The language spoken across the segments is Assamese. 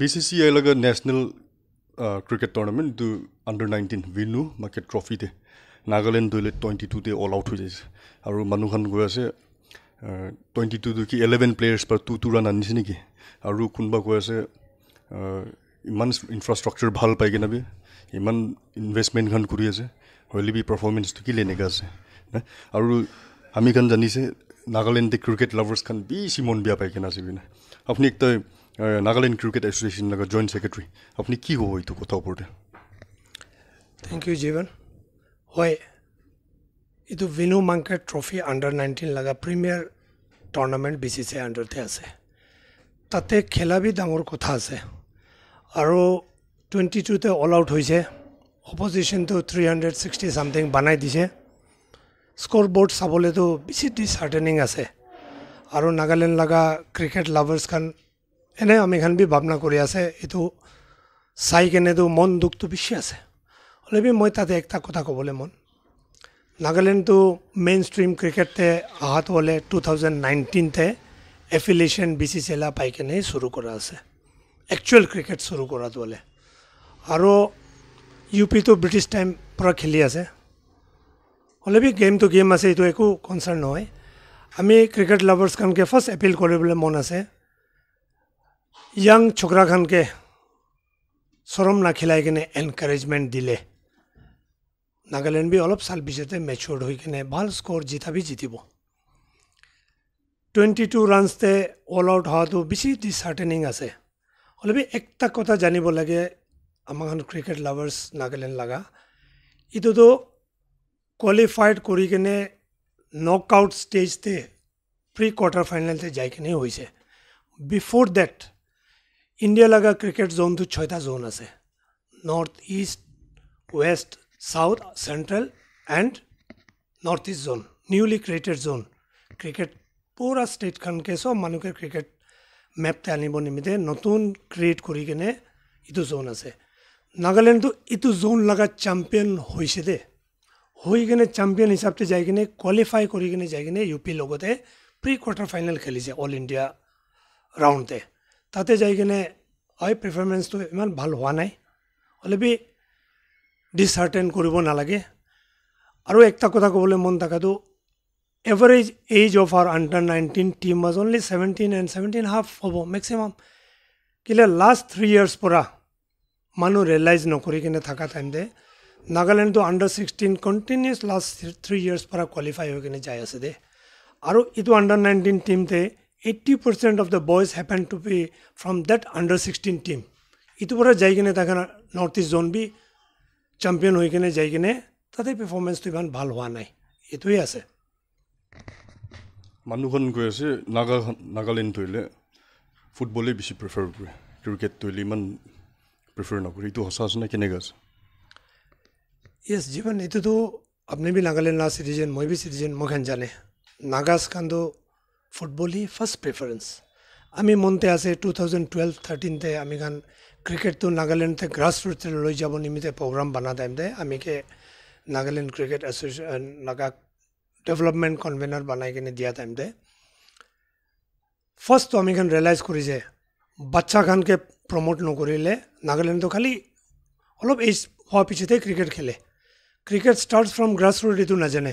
বি চি চি আইৰ লগত নেশ্যনেল ক্ৰিকেট টুৰ্ণামেণ্ট যিটো আণ্ডাৰ নাইণ্টিন উইনো মাকে ট্ৰফিতে নাগালেণ্ড দৌলে টুৱেণ্টি টুতে অল আউট হৈ যাইছে আৰু মানুহখন গৈ আছে টুৱেণ্টি টুটো কি ইলেভেন প্লেয়াৰ্ছ পৰা টু টু ৰান আনিছে নেকি আৰু কোনোবা কৈ আছে ইমান ইনফ্ৰাষ্ট্ৰাকচাৰ ভাল পাই কিনে ইমান ইনভেষ্টমেণ্টখন কৰি আছে হলি বি পাৰফৰ্মেঞ্চটো কি এনেকুৱা আছে আৰু আমি খান জানিছে নাগালেণ্ডে ক্ৰিকেট লাভাৰ্ছখন বেছি মন বিয়া পাই কিনে আছে আপুনি একদম নাগালেণ্ড ক্ৰিকেট এছ'চিয়েশ্যন লগত জইণ্ট ছেক্ৰেটৰী আপুনি কি ক'ব এইটো কথাৰ ওপৰতে থেংক ইউ জীৱন হয় এইটো Vinoo Mankad trophy under nineteen লগা premier tournament B C C I আণ্ডাৰতে আছে তাতে খেলাবি ডাঙৰ কথা আছে আৰু টুৱেণ্টি টুতে অল আউট হৈছে অপজিশ্যনটো থ্ৰী হাণ্ড্ৰেড ছিক্সটি ছামথিং বনাই দিছে স্ক'ৰ বৰ্ড চাবলৈতো বেছি ডিচাৰ্টেনিং আছে আৰু নাগালেণ্ড লগা ক্ৰিকেট লাভাৰ্ছখন এনে আমি এখন বি ভাবনা কৰি আছে এইটো চাই কেনেতো মন দুখটো বেছি আছে অলপ মই তাতে একটা কথা ক'বলৈ মন নাগালেণ্ডটো মেইন ষ্ট্ৰীম ক্ৰিকেটতে অহাটো হ'লে টু থাউজেণ্ড নাইনটিনতে এফিলিয়েশ্যন বি চি চি এলা পাই কেনে চুৰু কৰা আছে একচুৱেল ক্ৰিকেট চুৰু কৰাটো হ'লে আৰু ইউ পিটো ব্ৰিটিছ টাইম পৰা খেলি আছে অলপ গেমটো গেম আছে এইটো একো কনচাৰ্ণ নহয় আমি ক্ৰিকেট লাভাৰ্ছখনকে ফাৰ্ষ্ট এপিল কৰিবলৈ মন আছে ইয়াং ছোকৰাখনকে চৰম নাখিলাই কিনে এনকাৰেজমেণ্ট দিলে নাগালেণ্ড বি অলপ চাল পিছতে মেচিয়ৰ্ড হৈ কিনে ভাল স্ক'ৰ জিতা বি জিতিব টুৱেণ্টি টু ৰাণছতে অল আউট হোৱাটো বেছি ডিচাৰ্টেনিং আছে হ'লে বি একটা কথা জানিব লাগে আমাৰখন ক্ৰিকেট লাভাৰ্ছ নাগালেণ্ড লগা এইটোতো কোৱালিফাইড কৰি কিনে নক আউট ষ্টেজতে প্ৰি কোৱাৰ্টাৰ ফাইনেলতে যাই কিনে হৈছে বিফ'ৰ ডেট ইণ্ডিয়া লগা ক্ৰিকেট জোনটো ছয়টা জোন আছে north east west south central and north east zone newly created zone cricket পুৰা ষ্টেটখনকে চব মানুহে ক্ৰিকেট মেপতে আনিব নিমিত্তে নতুন ক্ৰিয়েট কৰি কিনে ইটো জোন আছে নাগালেণ্ডটো ইটো জোন লগা চেম্পিয়ন হৈছে দে হৈ কিনে চেম্পিয়ন হিচাপে যাই কিনে কোৱালিফাই কৰি কিনে যাই কিনে ইউ পি লগতে প্ৰি কোৱাৰ্টাৰ ফাইনেল খেলিছে অল ইণ্ডিয়া ৰাউণ্ডতে তাতে যাই কিনে হয় প্ৰিফাৰেঞ্চটো ইমান ভাল হোৱা নাই অলপি ডিচাৰ্টেন কৰিব নালাগে আৰু একটা কথা ক'বলৈ মন থকাটো average age of our under nineteen team মাজ only seventeen and seventeen half হ'ব মেক্সিমাম কেলে লাষ্ট থ্ৰী ইয়াৰ্ছ পৰা মানুহ ৰিয়েলাইজ নকৰি কিনে থকা টাইমতে নাগালেণ্ডটো under sixteen continuous last three years পৰা কোৱালিফাই হৈ কিনে যাই আছে দে আৰু এইটো আণ্ডাৰ নাইণ্টিন টীমতে 80% of the boys happened to be from that under 16 team. Itupura jaigane thakana Northeast zone bi champion hoigane jaigane tate performance to ban bhal hua nai. Itu hi ase. Manu khan ko ase naga nagalin toile football e bishi prefer kore. Cricket toile man prefer na kore. Itu hasa asna kene gas. Yes, jiban itu tu apne bhi nagalin la citizen, moi bhi citizen, mokhan jane. Nagas kando ফুটবলহি ফাৰ্ষ্ট প্ৰিফাৰেঞ্চ আমি মনতে আছে টু থাউজেণ্ড টুৱেলভ থাৰ্টিনতে আমি গান ক্ৰিকেটটো নাগালেণ্ডতে গ্ৰাছ ৰুটে লৈ যাব নিমিত্তে প্ৰগ্ৰাম বনা টাইমতে আমি কে নাগালেণ্ড ক্ৰিকেট এছ'চিয়েচন নাগাক ডেভেলপমেণ্ট কনভেনাৰ বনাই কিনে দিয়া টাইমতে ফাৰ্ষ্টটো আমি গান ৰিয়েলাইজ কৰি যে বাচ্চা প্ৰম'ট নকৰিলে নাগালেণ্ডটো খালি অলপ এইজ হোৱাৰ পিছতে ক্ৰিকেট খেলে ক্ৰিকেট ষ্টাৰ্ট ফ্ৰম গ্ৰাছ এইটো নাজানে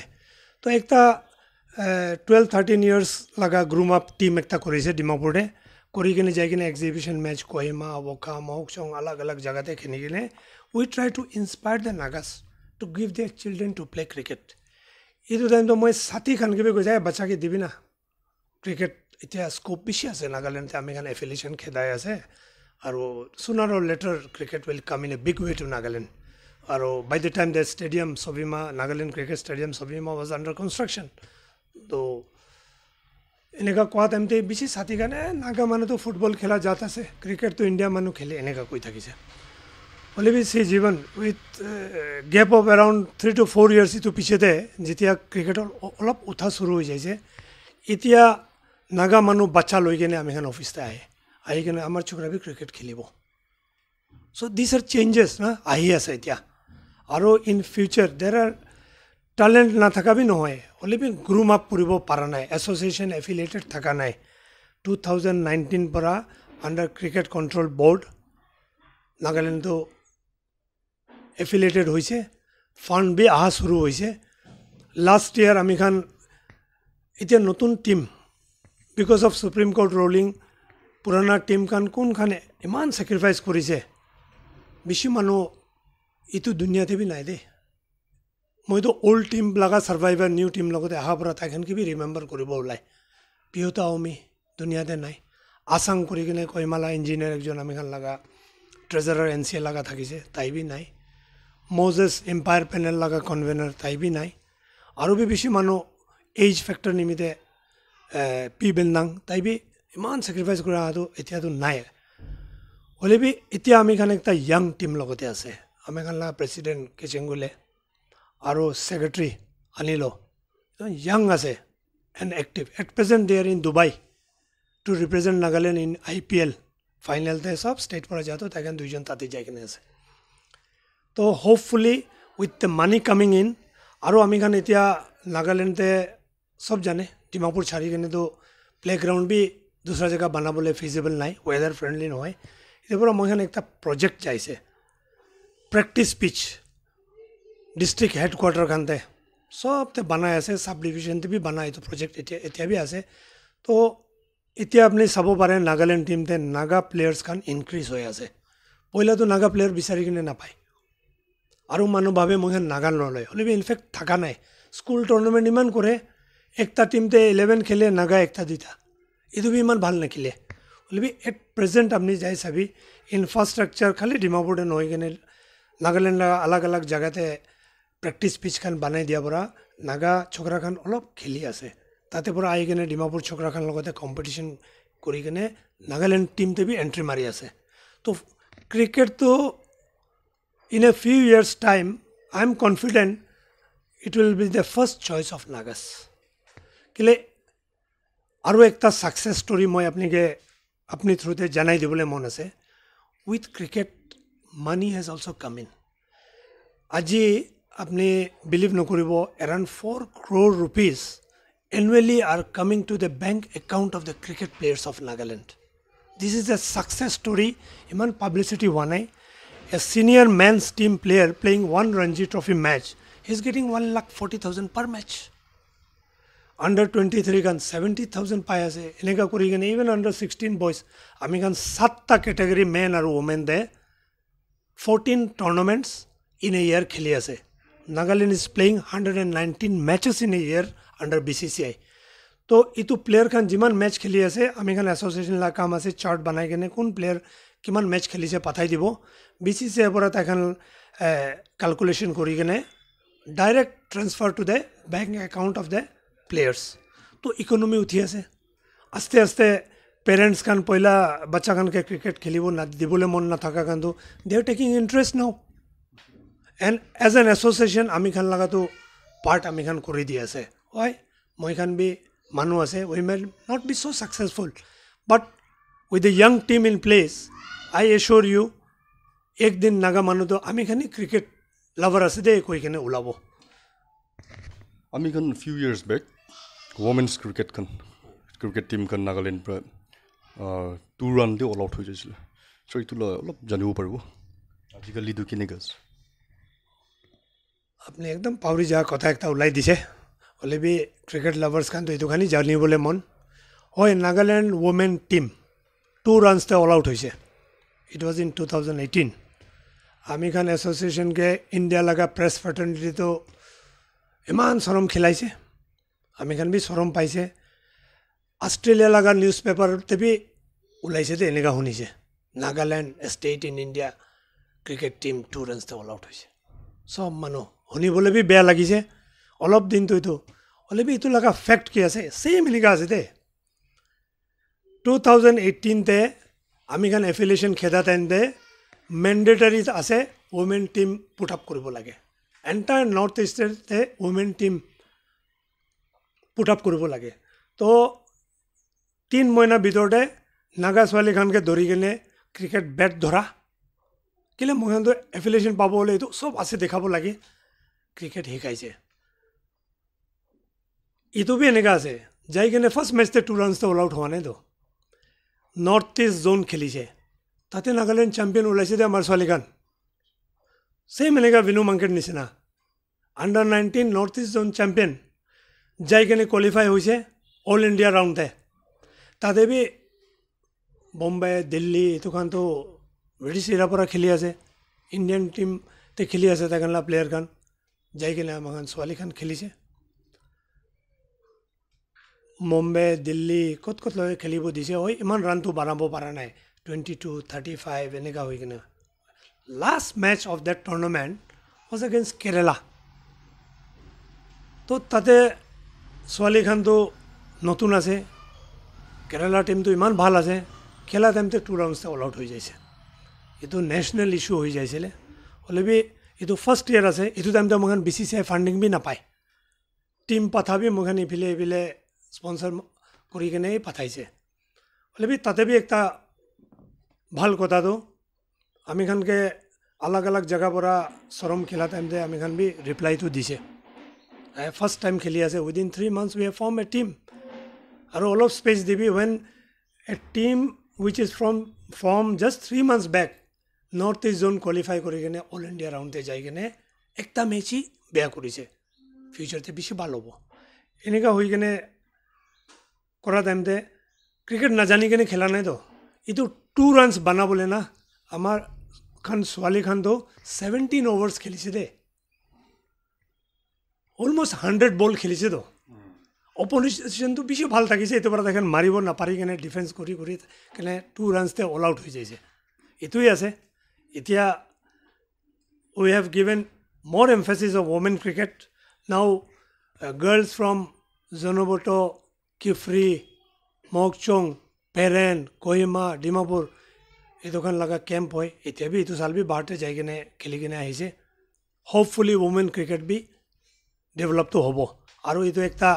তো একটা টুৱেল্ভ থাৰ্টিন ইয়াৰ্ছ লগা গ্ৰুম আপ টিম এটা কৰিছে ডিমাপুৰতে কৰি কিনে যাই কিনে এক্সিবিশ্যন মেচ কহিমা অৱকা মহ চং আলগ আলগ জেগাতে খেলি কিনে we try to inspire the Nagas to give the children to play cricket এইটো টাইমটো মই ছাতি খান কিবি গৈ যায় বাচ্ছাকে দিবি না ক্ৰিকেট এতিয়া স্কোপ বেছি আছে নাগালেণ্ডতে আমি কাৰণে এফিলিয়েশ্যন খেদাই আছে আৰু sooner later cricket will come in a big way to Nagaland আৰু by the time the stadium Sovima Nagaland cricket stadium Sovima was under construction তো এনেকুৱা কোৱা টাইমতে বেছি ছাতি কাৰণে নাগা মানুহটো ফুটবল খেলা জাত আছে ক্ৰিকেটটো ইণ্ডিয়া মানুহ খেলে এনেকুৱা কৈ থাকিছে হ'লে বি চি জীৱন with gap of around three to four years এইটো পিছতে যেতিয়া ক্ৰিকেটৰ অলপ উঠা চুৰু হৈ যায় যে এতিয়া নাগা মানুহ বাচ্ছা লৈ কিনে আমি সেই অফিচতে আহে আহি কিনে আমাৰ চুকুৰা বি ক্ৰিকেট খেলিব চ' দিছ আৰ চেঞ্জেছ ন আহি আছে এতিয়া আৰু in future there are talent নাথাকা বি নহয় অলিম্পিক গ্ৰুম আপ কৰিব পৰা নাই এছ'চিয়েশ্যন এফিলিয়েটেড থকা নাই টু থাউজেণ্ড নাইনটিন পৰা আণ্ডাৰ ক্ৰিকেট কণ্ট্ৰল বৰ্ড নাগালেণ্ডটো এফিলিয়েটেড হৈছে ফাণ্ড বি অহা চুৰু হৈছে লাষ্ট ইয়াৰ আমি খান এতিয়া নতুন team because of Supreme court ruling পুৰণা টীমখন কোনখানে ইমান ছেক্ৰিফাইচ কৰিছে বেছি মানুহ ইটো দুনিয়াতে বি নাই দেই মইতো অল্ড টীম লগা চাৰ্ভাইভাৰ নিউ টীম লগতে অহাৰ পৰা তাইখন কিবি ৰিমেম্বাৰ কৰিব ওলাই পিহতা অমি ধুনীয়াতে নাই আচাং কৰি কিনে কইমালা ইঞ্জিনিয়াৰ একজন খান লগা ট্ৰেজাৰৰ এন চি এ লগা থাকিছে তাই বি নাই মজেছ এম্পায়াৰ পেনেল লগা কনভেনাৰ তাই বি নাই আৰু বি বেছি মানুহ এইজ ফেক্টৰ নিমিত্তে পি বেন্দাং তাই বি ইমান চেক্ৰিফাইচ কৰা অহাটো এতিয়াতো নাই হ'লে বি এতিয়া খান এটা য়াং টীম লগতে আছে আমি আমিখন লগা প্ৰেচিডেণ্ট কেচেংগুলে আৰু ছেক্ৰেটাৰী আনিল ইয়াং আছে and active at present they are in Dubai to represent Nagaland in I P L সব স্টেট পরে যেত তাই দুইজন তাতে যাই কিনে আছে তো hopefully with the money coming in আৰু আমি খান এতিয়া নাগালেণ্ডতে সব জানে ডিমাপুৰ ছাড়ি কিনে তো প্লেগ্ৰাউণ্ড বি দুসরা জায়গা বানাবলে ফিজিবল নাই ৱেডাৰ ফ্রেন্ডলি নহয় এরপর আমার মই একটা প্ৰজেক্ট চাইছে practice pitch district head quarter চবতে বনাই আছে চাব ডিভিজনতে বি বনাই এইটো প্ৰজেক্ট এতিয়া এতিয়া বি আছে তো এতিয়া আপুনি চাব পাৰে নাগালেণ্ড টিমতে নাগা প্লেয়াৰ্ছখন ইনক্ৰিজ হৈ আছে পইলাটো নাগা প্লেয়াৰ বিচাৰি কিনে নাপায় আৰু মানুহ ভাবে মই সেই নাগালৈ হ'লে বি ইনফেক্ট থকা নাই স্কুল টুৰ্ণামেণ্ট ইমান কৰে একটা টিমতে ইলেভেন খেলে নাগা একটা দুটা এইটো বি ইমান ভাল নেখেলে হ'লে বি এট প্ৰেজেণ্ট আপুনি যাই চাবি ইনফ্ৰাষ্ট্ৰাকচাৰ খালি ডিমাপুৰতে নহয় কিনে নাগালেণ্ডৰ আলাগ আলগ জেগাতে প্ৰেক্টিচ পিছখন বনাই দিয়াৰ পৰা নাগা চক্ৰাখন অলপ খেলি আছে তাতে পৰা আহি কিনে ডিমাপুৰ চক্ৰাখন লগতে কম্পিটিশ্যন কৰি কিনে নাগালেণ্ড টীমটোৱে বি এণ্ট্ৰি মাৰি আছে তো ক্ৰিকেটটো in a few years time I am confident it will be the first choice of Nagas কেলে আৰু এটা ছাকচেছ ষ্টৰি মই আপোনালোকে আপুনি থ্ৰুতে জনাই দিবলৈ মন আছে with cricket money has also' come in আজি আপুনি বিলিভ নকৰিব around four crore rupees annually are coming to the bank account of the cricket players of Nagaland this is a success story ইমান পাব্লিচিটি হোৱা নাই a senior men's team player playing one Ranji trophy match he is getting one lakh forty thousand per match under twenty three গান ছেভেণ্টি থাউজেণ্ড পাই আছে এনেকুৱা কৰি কিনে ইভেন আণ্ডাৰ ছিক্সটিন বইজ আমি গান সাতটা কেটেগৰী মেন আৰু women they fourteen tournaments in a year খেলি আছে Nagaland is playing 119 matches in a year under BCCI. तो इतु प्लेयर खान जिमन मैच खेली আছে আমি এখানে এছ'চিয়েশ্যন লা কাম আছে চার্ট বনাই কেনে কোন প্লেয়ার কিমান মেচ খেলিছে পাঠাই দিব বিচিচিআইৰ পৰা তাইখন কালকুলেশ্যন কৰি কেনে direct transfer to the bank account of the players তো ইকনমি উঠি আছে আস্তে আস্তে পেৰেণ্টছ খান পইলা বাচ্চা খানকে ক্ৰিকেট খেলিব না দিবলৈ মন নাথাকা খানতো they are taking interest now and as an association খান লগাটো পাৰ্ট আমিখান কৰি দি আছে হয় মইখান বি মানুহ আছে we may not be so' successful but with the young team in place I assure you এক দিন নাগা মানুহটো আমি খালি ক্ৰিকেট লাভাৰ আছে দেই কৈ কিনে ওলাব আমিখান ফিউ ইয়াৰ্ছ বেক ৱমেন্স ক্ৰিকেটখন ক্ৰিকেট টীমখন নাগালেণ্ড পৰা টু ৰাণ দি অল আউট হৈ যাইছিলে চ' এইটো লৈ অলপ জানিব পাৰিব আজিকালিতো কেনেকৈ আছে আপুনি একদম পাহৰি যোৱা কথা এটা ওলাই দিছে অলবি ক্ৰিকেট লাভাৰ্ছ কাৰণে এইটো খালি জানিবলৈ মন হয় নাগালেণ্ড ৱমেন টীম টু ৰাণছতে অল আউট হৈছে it was in two thousand eighteen আমি খান এছ'চিয়েশ্যনকে ইণ্ডিয়া লগা প্ৰেছ ফেটাৰ্নিটিটো ইমান চৰম খেলাইছে আমি খান বি চৰম পাইছে অষ্ট্ৰেলিয়া লগা নিউজ পেপাৰতে বি ওলাইছে যে এনেকুৱা শুনিছে Nagaland state in India cricket team two ৰাণছতে অল আউট হৈছে চব মানুহ শুনিবলৈ বি বেয়া লাগিছে অলপ দিনটো এইটো অলপ এইটো লগা ফেক্ট কি আছে চেম এনেকুৱা আছে দে টু থাউজেণ্ড এইটিনতে আমি কাৰণ এফিলিয়েশ্যন খেদা টাইমতে মেণ্ডেটৰী আছে ৱমেন টীম পুট আপ কৰিব লাগে এণ্টাৰ নৰ্থ ইষ্টেটতে ৱমেন টীম পুট আপ কৰিব লাগে তো তিন মহিনাৰ ভিতৰতে নাগা ছোৱালীখনকে ধৰি কিনে ক্ৰিকেট বেট ধৰা কেলৈ মহিলাটো এফিলিয়েশ্যন হ'লে এইটো চব আছে দেখাব লাগে ক্ৰিকেট শিকাইছে ইটোবি এনেকুৱা আছে যাই কিনে ফাৰ্ষ্ট মেটছতে টু ৰাণছ অল আউট হোৱা নাইতো নৰ্থ ইষ্ট জ'ন খেলিছে তাতে নাগালেণ্ড চেম্পিয়ন ওলাইছে যে আমাৰ ছোৱালীখন ছেইম এনেকুৱা বিনু মাংকেট নিচিনা under nineteen north east zone champion যাই কিনে কোৱালিফাই হৈছে অল ইণ্ডিয়া ৰাউণ্ডে তাতে বি বম্বাই দিল্লী এইটোখনতো ব্ৰিটিছ ইৰাৰ পৰা খেলি আছে ইণ্ডিয়ান টীমতে খেলি আছে তেখেতলা প্লেয়াৰখন যাই কিনে আমাখন ছোৱালীখন খেলিছে মুম্বে দিল্লী ক'ত ক'ত লৈ খেলিব দিছে অ' ইমান ৰানটো বাঢ়াব পৰা নাই টুৱেণ্টি টু থাৰ্টি ফাইভ এনেকুৱা হৈ কিনে last match of that tournament was against Kerala তো তাতে ছোৱালীখনটো নতুন আছে কেৰেলাৰ টীমটো ইমান ভাল আছে খেলা টাইমতে টু ৰাউণ্ডছ অল আউট হৈ যাইছে এইটো নেশ্যনেল ইছ্যু হৈ যাইছিলে হ'লেবি এইটো ফাৰ্ষ্ট ইয়াৰ আছে এইটো টাইমতে মোৰখন B C C I funding বি নাপায় টীম পাঠাবি খান ইফিলে ইফিলে স্পনচাৰ কৰি কিনে পাঠাইছে হ'লেবি তাতে বি এটা ভাল কথাটো আমি আমিখনকে আলগ আলগ জেগাৰ পৰা চৰম খেলা টাইমতে আমিখন বি ৰিপ্লাইটো দিছে ফাৰ্ষ্ট টাইম খেলি আছে within three months we have form a team আৰু অলপ স্পেচ দিবি when a team which is from form just three months back north east zone qualify করে কিনে অল ইন্ডিয়া রাউন্ডে যাই কিনে একটা ম্যাচই বেয়া কৰিছে ফিউচারতে বেছি ভাল হ'ব এনেকুৱা হৈ কিনে কৰা টাইমতে ক্ৰিকেট নাজানি কিনে খেলা নাইতো এইটো টু রানস বনাবলৈ না আমার খান ছোৱালী তো সেভেন্টিন অভাৰ্ছ খেলিছে দেই অলমষ্ট হাণ্ড্ৰেড বল খেলিছেতো তো বেছি ভাল থাকিছে এইটোৰ পৰা তেখেত মাৰিব নাপাৰি কেনে ডিফেন্স কৰি কৰি কেনে টু ৰাণছতে অল আউট হৈ যাইছে এইটোৱে আছে এতিয়া উই have given more emphasis of women cricket now girls from জনবত কিফ্ৰি মকচং পেৰেণ কহিমা ডিমাপুৰ এইটোখন লগা কেম্প হয় এতিয়া বি এইটো চাল বি বাৰতে যাই কিনে খেলি কিনে আহিছে হপফুলি ৱমেন ক্ৰিকেট বি ডেভেলপটো হ'ব আৰু এইটো এটা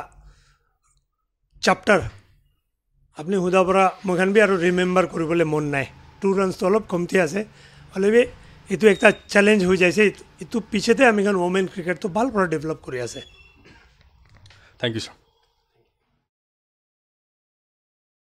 চাপ্টাৰ আপুনি সোধাৰ পৰা মইখান বি আৰু ৰিমেম্বাৰ কৰিবলৈ মন নাই টু ৰাণছটো অলপ কমটি আছে ফলেবে এইটো এটা চেলেঞ্জ হৈ যাইছে এইটো পিছতে আমি এখন ৱমেন ক্ৰিকেটটো ভালপৰা ডেভেলপ কৰি আছে থেংক ইউ ছাৰ